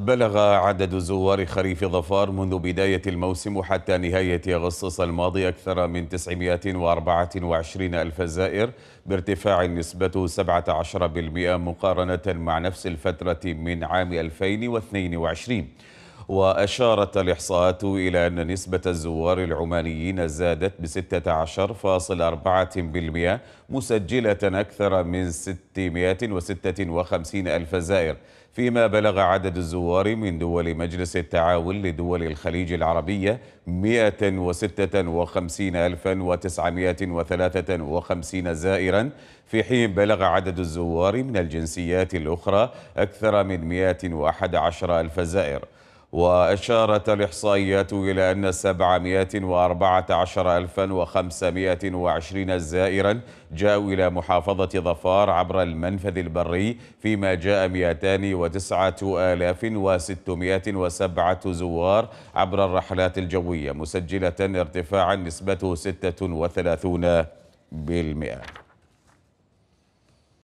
بلغ عدد زوار خريف ظفار منذ بداية الموسم حتى نهاية أغسطس الماضي أكثر من 924 ألف زائر بارتفاع نسبته 17% مقارنة مع نفس الفترة من عام 2022 وأشارت الإحصاءات إلى أن نسبة الزوار العمانيين زادت ب 16.4% مسجلة أكثر من 656 ألف زائر فيما بلغ عدد الزوار من دول مجلس التعاون لدول الخليج العربية 156953 زائرا في حين بلغ عدد الزوار من الجنسيات الأخرى أكثر من 111000 زائر وأشارت الإحصائيات إلى أن 714520 زائرا جاءوا إلى محافظة ظفار عبر المنفذ البري فيما جاء 209607 زوار عبر الرحلات الجوية مسجلة ارتفاعا نسبته 36